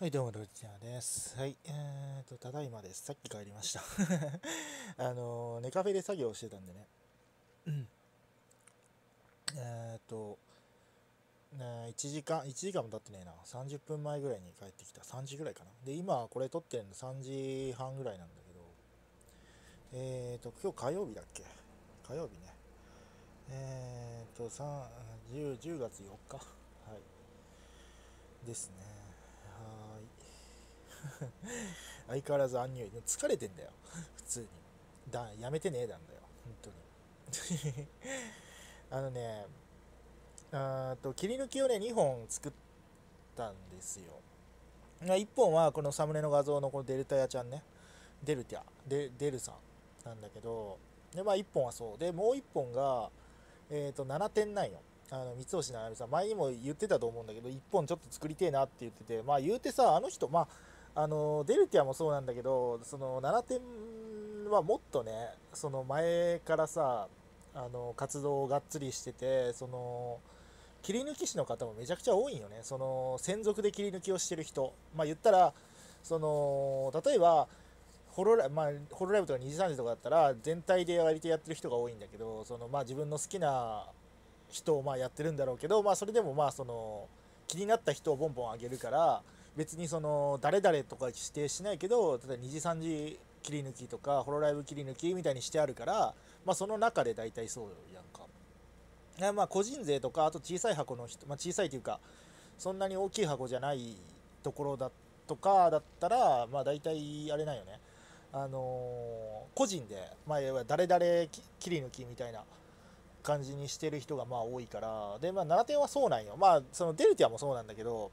はい、どうも、チャーです。はい、えーと、ただいまです。さっき帰りました あの、寝カフェで作業してたんでね。うん。えーと、ね、1時間、1時間も経ってねえな。30分前ぐらいに帰ってきた。3時ぐらいかな。で、今、これ撮ってるの3時半ぐらいなんだけど、えーと、今日火曜日だっけ火曜日ね。えーと、3、10, 10月4日はい。ですね。相変わらずアンニュイ疲れてんだよ普通にだやめてねえなんだよ本当に あのねあと切り抜きをね2本作ったんですよ1本はこのサムネの画像のこのデルタヤちゃんねデルティアデデルさんなんだけどでまあ1本はそうでもう1本がえっ、ー、と7点ないのあの三星七海さん前にも言ってたと思うんだけど1本ちょっと作りてえなって言っててまあ言うてさあの人まああのデルティアもそうなんだけどその7点はもっとねその前からさあの活動をがっつりしててその切り抜き師の方もめちゃくちゃ多いんよねその専属で切り抜きをしてる人まあ言ったらその例えばホロラ,、まあ、ホロライブとか2時3時とかだったら全体で割とやってる人が多いんだけどその、まあ、自分の好きな人をまあやってるんだろうけど、まあ、それでもまあその気になった人をボンボン上げるから別にその誰々とか指定しないけど例えば2時3時切り抜きとかホロライブ切り抜きみたいにしてあるから、まあ、その中で大体そうやんか。まあ個人税とかあと小さい箱の人、まあ、小さいというかそんなに大きい箱じゃないところだとかだったらまあ大体あれなんよねあのー、個人で、まあ、誰々切り抜きみたいな感じにしてる人がまあ多いからでまあ奈良店はそうなんよまあそのデルティアもそうなんだけど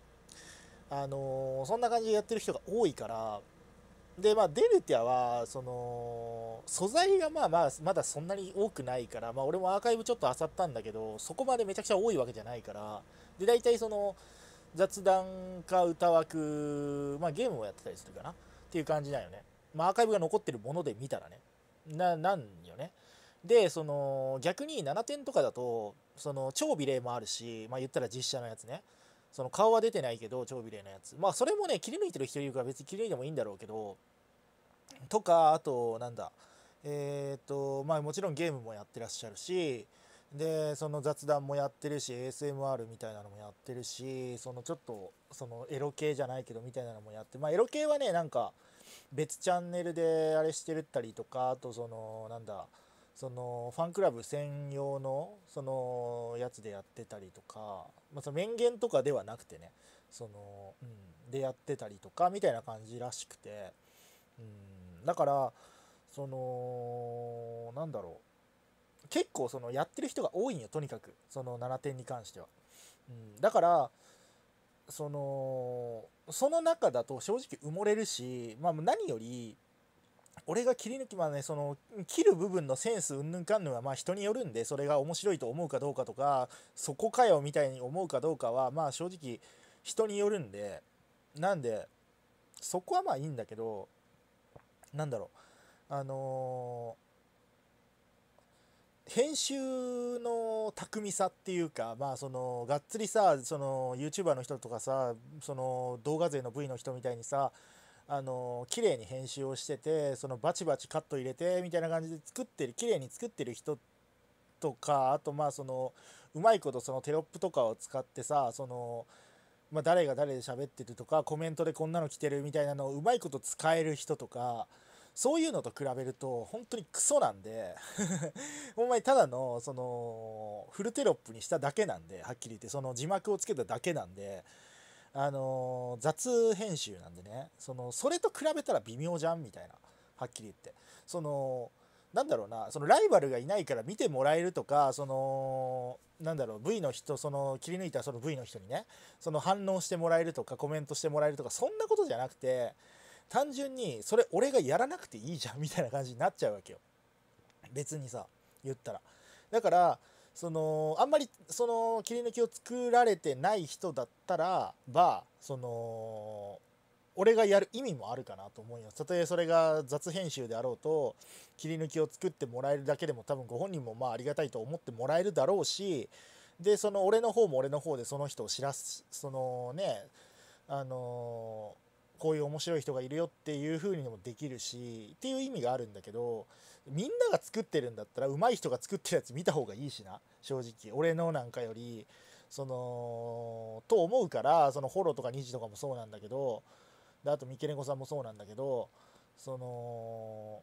あのー、そんな感じでやってる人が多いからでまあデルティアはその素材がまあまあまだそんなに多くないからまあ俺もアーカイブちょっと漁ったんだけどそこまでめちゃくちゃ多いわけじゃないからで大体その雑談か歌枠まあゲームをやってたりするかなっていう感じだよねまあアーカイブが残ってるもので見たらねななんよねでその逆に7点とかだとその超美麗もあるしまあ言ったら実写のやつねその顔は出てないけど、超美麗なやつ。まあ、それもね、切り抜いてる人いるから別に切り抜いてもいいんだろうけど、とか、あと、なんだ、えっ、と、まあ、もちろんゲームもやってらっしゃるし、で、その雑談もやってるし、ASMR みたいなのもやってるし、そのちょっと、そのエロ系じゃないけどみたいなのもやって、まあ、エロ系はね、なんか、別チャンネルであれしてるったりとか、あと、その、なんだ、そのファンクラブ専用のそのやつでやってたりとか、まあ、その面言とかではなくてねその、うん、でやってたりとかみたいな感じらしくて、うん、だからそのなんだろう結構そのやってる人が多いんよとにかくその7点に関しては、うん、だからそのその中だと正直埋もれるし、まあ、何より俺が切り抜きまでその切る部分のセンスうんぬんかんぬんはまあ人によるんでそれが面白いと思うかどうかとかそこかよみたいに思うかどうかはまあ正直人によるんでなんでそこはまあいいんだけどなんだろうあのー、編集の巧みさっていうかまあそのがっつりさその YouTuber の人とかさその動画勢の V の人みたいにさあの綺麗に編集をしててそのバチバチカット入れてみたいな感じで作ってる綺麗に作ってる人とかあとまあそのうまいことそのテロップとかを使ってさその、まあ、誰が誰で喋ってるとかコメントでこんなの来てるみたいなのをうまいこと使える人とか。そういうのと比べると本当にクソなんでほんまにただのそのフルテロップにしただけなんではっきり言ってその字幕をつけただけなんであの雑編集なんでねそのそれと比べたら微妙じゃんみたいなはっきり言ってそのなんだろうなそのライバルがいないから見てもらえるとかそのなんだろう V の人その切り抜いたその V の人にねその反応してもらえるとかコメントしてもらえるとかそんなことじゃなくて単純にそれ俺がやらなくていいじゃんみたいな感じになっちゃうわけよ別にさ言ったらだからそのあんまりその切り抜きを作られてない人だったらばその俺がやる意味もあるかなと思いますたとえそれが雑編集であろうと切り抜きを作ってもらえるだけでも多分ご本人もまあありがたいと思ってもらえるだろうしでその俺の方も俺の方でその人を知らすそのねあのこういう面白い人がいるよっていう風にもできるしっていう意味があるんだけどみんなが作ってるんだったら上手い人が作ってるやつ見た方がいいしな正直俺のなんかよりそのと思うからそのホロとかニジとかもそうなんだけどであとミケ猫コさんもそうなんだけどその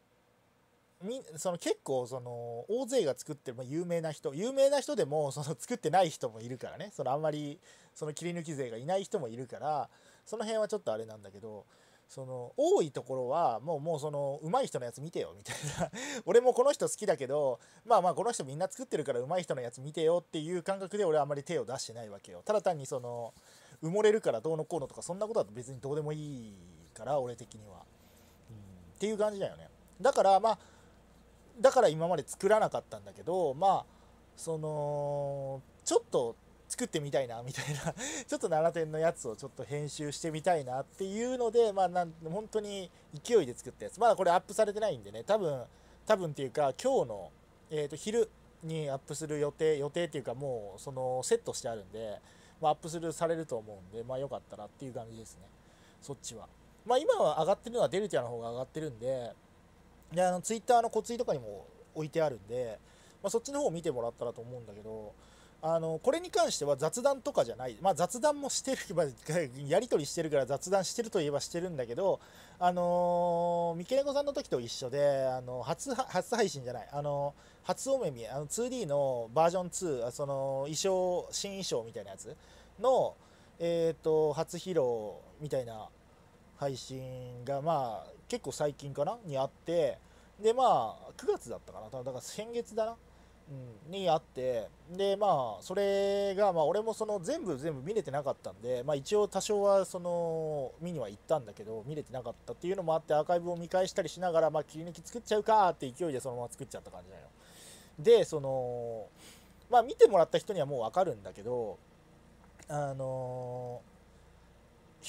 みその結構その大勢が作ってる、まあ、有名な人有名な人でもその作ってない人もいるからねそのあんまりその切り抜き勢がいない人もいるからその辺はちょっとあれなんだけどその多いところはもうもうその上手い人のやつ見てよみたいな俺もこの人好きだけどまあまあこの人みんな作ってるから上手い人のやつ見てよっていう感覚で俺はあんまり手を出してないわけよただ単にその埋もれるからどうのこうのとかそんなことだと別にどうでもいいから俺的には、うん、っていう感じだよねだからまあだから今まで作らなかったんだけどまあそのちょっと作ってみたいなみたいな ちょっと7点のやつをちょっと編集してみたいなっていうので、まあなん、本当に勢いで作ったやつ。まだこれアップされてないんでね、多分、多分っていうか、今日の、えっ、ー、と、昼にアップする予定、予定っていうかもう、その、セットしてあるんで、まあ、アップする、されると思うんで、まあ、よかったらっていう感じですね。そっちは。まあ、今は上がってるのはデルティアの方が上がってるんで、で、あの、ツイッターのコツイとかにも置いてあるんで、まあ、そっちの方を見てもらったらと思うんだけど、あのこれに関しては雑談とかじゃない、まあ、雑談もしてる、やり取りしてるから雑談してるといえばしてるんだけど、あのー、三毛猫さんの時と一緒で、あの初初配信じゃない、あの初お目見え、あの 2D のバージョン2、その衣装、新衣装みたいなやつの、えっ、ー、と初披露みたいな配信が、まあ、結構最近かなにあって、で、まあ、9月だったかな、だから先月だな。うん、にあってでまあそれが、まあ、俺もその全部全部見れてなかったんで、まあ、一応多少はその見には行ったんだけど見れてなかったっていうのもあってアーカイブを見返したりしながら、まあ、切り抜き作っちゃうかって勢いでそのまま作っちゃった感じだよでそのまあ見てもらった人にはもう分かるんだけどあの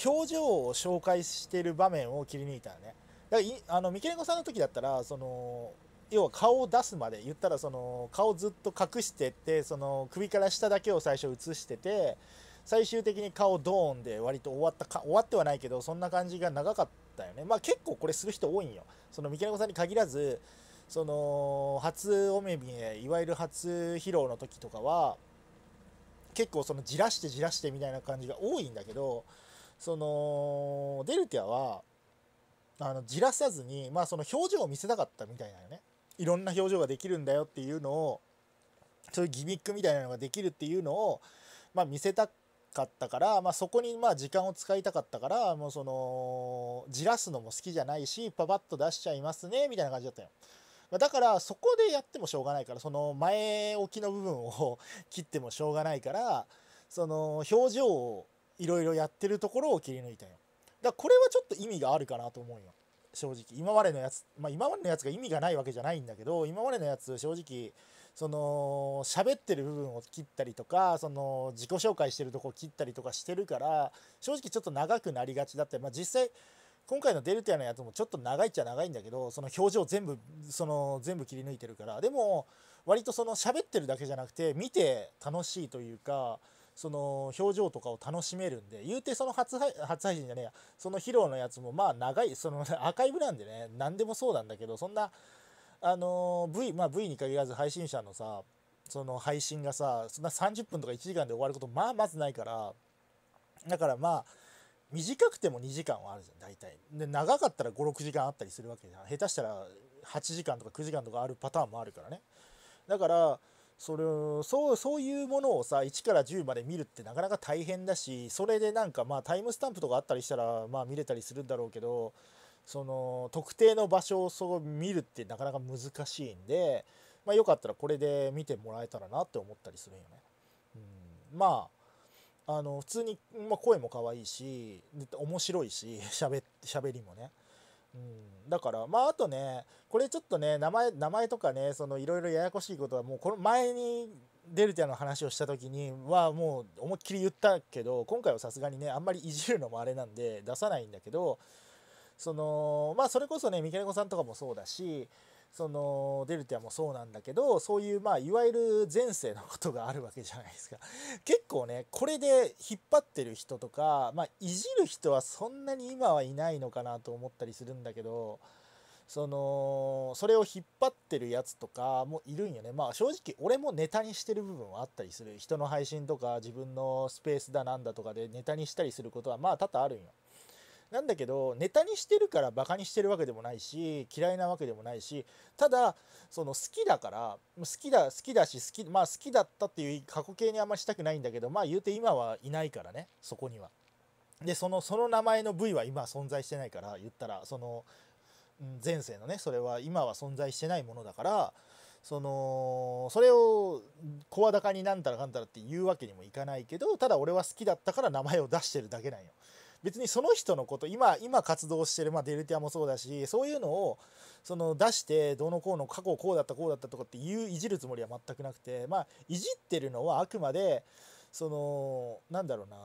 表情を紹介してる場面を切り抜いたよねだからあの三毛猫さんの時だったらその要は顔を出すまで言ったらその顔ずっと隠してってその首から下だけを最初映してて最終的に顔ドーンで割と終わったか終わってはないけどそんな感じが長かったよねまあ結構これする人多いんよその三毛猫さんに限らずその初お目見えいわゆる初披露の時とかは結構そのじらしてじらしてみたいな感じが多いんだけどそのデルティアはあのじらさずにまあその表情を見せたかったみたいなよねいろんな表情ができるんだよっていうのをそういうギミックみたいなのができるっていうのを、まあ、見せたかったから、まあ、そこにまあ時間を使いたかったからもうそのじらすのも好きじゃないしパパッと出しちゃいますねみたいな感じだったよ。だからそこでやってもしょうがないからその前置きの部分を 切ってもしょうがないからその表情をいろいろやってるところを切り抜いたよ。だからこれはちょっと意味があるかなと思うよ。正直今までのやつまあ今までのやつが意味がないわけじゃないんだけど今までのやつ正直その喋ってる部分を切ったりとかその自己紹介してるとこ切ったりとかしてるから正直ちょっと長くなりがちだったまあ、実際今回のデルタのやつもちょっと長いっちゃ長いんだけどその表情全部その全部切り抜いてるからでも割とその喋ってるだけじゃなくて見て楽しいというかその表情とかを楽しめるんで言うてその初配初配信じゃねえやその披露のやつもまあ長いその アーカイブなんでね何でもそうなんだけどそんなあの V まあ V に限らず配信者のさその配信がさそんな30分とか1時間で終わることまあまずないからだからまあ短くても2時間はあるじゃん大体で長かったら56時間あったりするわけじゃん下手したら8時間とか9時間とかあるパターンもあるからねだからそれそうそういうものをさ1から10まで見るってなかなか大変だしそれでなんかまあタイムスタンプとかあったりしたらまあ見れたりするんだろうけどその特定の場所をそう見るってなかなか難しいんで、まあ、よかったらこれで見てもらえたらなって思ったりするんよね。うん、まああの普通に、まあ、声も可愛いし面白いししゃべりもね。うん、だから、まあ、あとね、これちょっとね、名前、名前とかね、その、いろいろややこしいことは、もう、この前に、デルティアの話をした時にはもう思いっきり言ったけど今回はさすがにねあんまりいじるのもあれなんで出さないんだけどそのまあそれこそね三毛猫さんとかもそうだしそのデルティアもそうなんだけどそういうまあいわゆる前世のことがあるわけじゃないですか 結構ねこれで引っ張ってる人とか、まあ、いじる人はそんなに今はいないのかなと思ったりするんだけどそのそれを引っ張ってるやつとかもいるんよねまあ正直俺もネタにしてる部分はあったりする人の配信とか自分のスペースだなんだとかでネタにしたりすることはまあ多々あるんよなんだけどネタにしてるからバカにしてるわけでもないし嫌いなわけでもないしただその好きだから好きだ好きだし好き,、まあ、好きだったっていう過去形にあんましたくないんだけどまあ言うて今はいないからねそこには。でそのその名前の部位は今存在してないから言ったらその前世のねそれは今は存在してないものだからそのそれを声高になんたらかんたらって言うわけにもいかないけどただ俺は好きだったから名前を出してるだけなんよ。別にその人のこと今今活動してる、まあ、デルティアもそうだしそういうのをその出してどうのこうの過去こうだったこうだったとかっていういじるつもりは全くなくてまあいじってるのはあくまでそのなんだろうな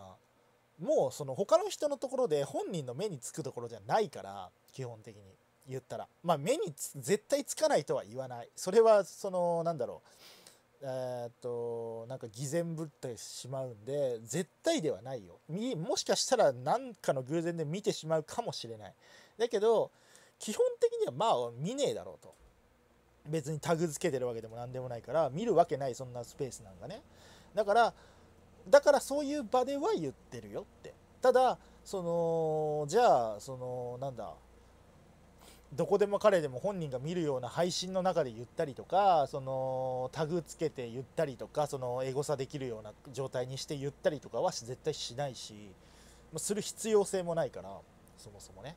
もうその他の人のところで本人の目につくところじゃないから基本的に言ったらまあ目に絶対つかないとは言わないそれはそのなんだろうえっとなんか偽善ぶってしまうんで絶対ではないよもしかしたら何かの偶然で見てしまうかもしれないだけど基本的にはまあ見ねえだろうと別にタグ付けてるわけでも何でもないから見るわけないそんなスペースなんかねだからだからそういう場では言ってるよってただそのじゃあそのなんだどこでも彼でも本人が見るような配信の中で言ったりとかそのタグつけて言ったりとかそのエゴサできるような状態にして言ったりとかは絶対しないしする必要性もないからそもそもね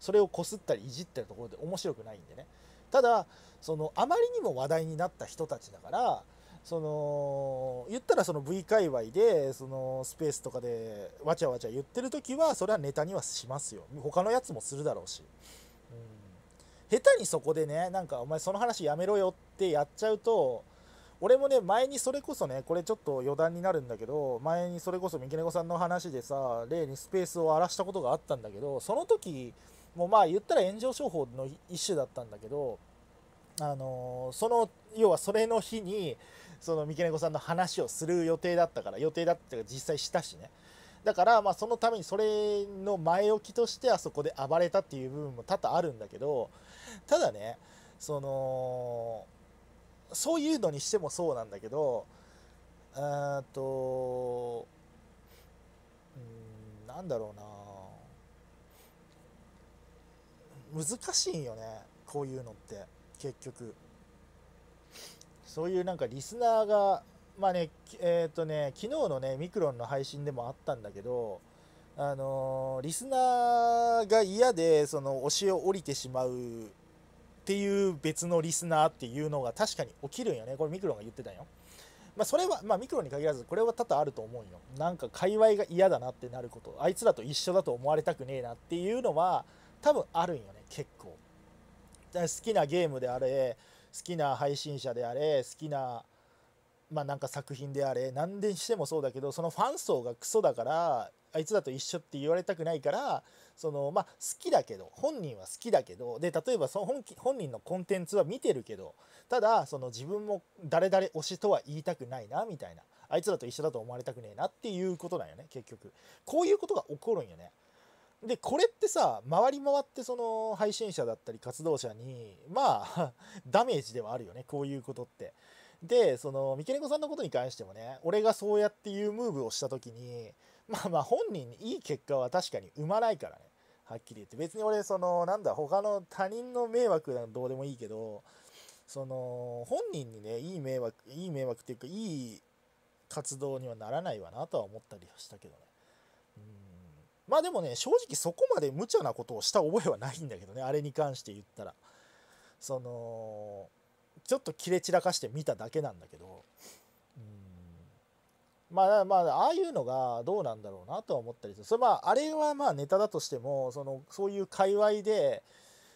それをこすったりいじってるところで面白くないんでねただそのあまりにも話題になった人たちだからその言ったらその V 界隈でそのスペースとかでわちゃわちゃ言ってる時はそれはネタにはしますよ他のやつもするだろうし。下手にそこでねなんかお前その話やめろよってやっちゃうと俺もね前にそれこそねこれちょっと余談になるんだけど前にそれこそ三毛猫さんの話でさ例にスペースを荒らしたことがあったんだけどその時もまあ言ったら炎上商法の一種だったんだけどあのその要はそれの日にその三毛猫さんの話をする予定だったから予定だったから実際したしねだからまあそのためにそれの前置きとしてあそこで暴れたっていう部分も多々あるんだけどただねそのそういうのにしてもそうなんだけどえっとうんなんだろうな難しいよねこういうのって結局そういうなんかリスナーがまあね、えっ、とね、昨日のね、ミクロンの配信でもあったんだけど、あのー、リスナーが嫌で、その、推しを降りてしまうっていう別のリスナーっていうのが確かに起きるんよね。これミクロンが言ってたんよ。まあ、それは、まあ、ミクロンに限らず、これは多々あると思うよ。なんか、界隈が嫌だなってなること、あいつらと一緒だと思われたくねえなっていうのは、多分あるんよね、結構。好きなゲームであれ、好きな配信者であれ、好きな、まあ、なんか作品であれ何でしてもそうだけどそのファン層がクソだからあいつだと一緒って言われたくないからその、まあ、好きだけど本人は好きだけどで例えばその本本人のコンテンツは見てるけどただその自分も誰々推しとは言いたくないなみたいなあいつらと一緒だと思われたくねえなっていうことなんよね結局こういうことが起こるんよねでこれってさ回り回ってその配信者だったり活動者にまあ ダメージではあるよねこういうことってでそのミケネコさんのことに関してもね俺がそうやっていうムーブをした時にまあまあ本人にいい結果は確かに生まないからねはっきり言って別に俺そのなんだ他の他人の迷惑なんどうでもいいけどその本人にねいい迷惑いい迷惑っていうかいい活動にはならないわなとは思ったりしたけどねうんまあでもね正直そこまで無茶なことをした覚えはないんだけどねあれに関して言ったらそのちょっと切れ散らかして見ただけなんだけどうんまあまあああいうのがどうなんだろうなとは思ったりするそれまああれはまあネタだとしてもそのそういう界隈で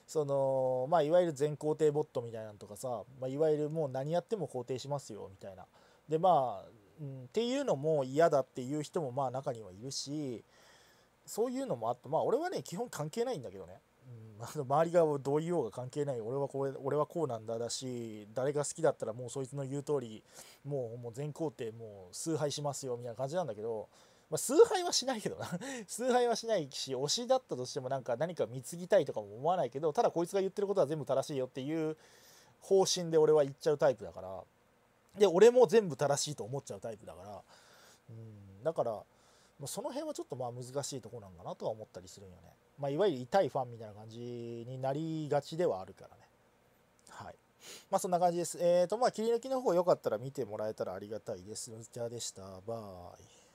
そのまあいわゆる全肯定ボットみたいなのとかさ、まあ、いわゆるもう何やっても肯定しますよみたいなでまあ、うん、っていうのも嫌だっていう人もまあ中にはいるしそういうのもあってまあ俺はね基本関係ないんだけどね 周りがどう言おうが関係ない俺はこれ俺はこうなんだだし誰が好きだったらもうそいつの言う通りもうもう全肯定もう崇拝しますよみたいな感じなんだけど、まあ、崇拝はしないけどな 崇拝はしないし推しだったとしてもなんか何か貢ぎたいとかも思わないけどただこいつが言ってることは全部正しいよっていう方針で俺は言っちゃうタイプだからで俺も全部正しいと思っちゃうタイプだからうんだから。その辺はちょっとまあ難しいとこなんかなとは思ったりするんよね。まあ、いわゆる痛いファンみたいな感じになりがちではあるからね。はい。まあ、そんな感じです。えっ、ー、と、まあ、切り抜きの方よかったら見てもらえたらありがたいです。じゃあでした。バイ。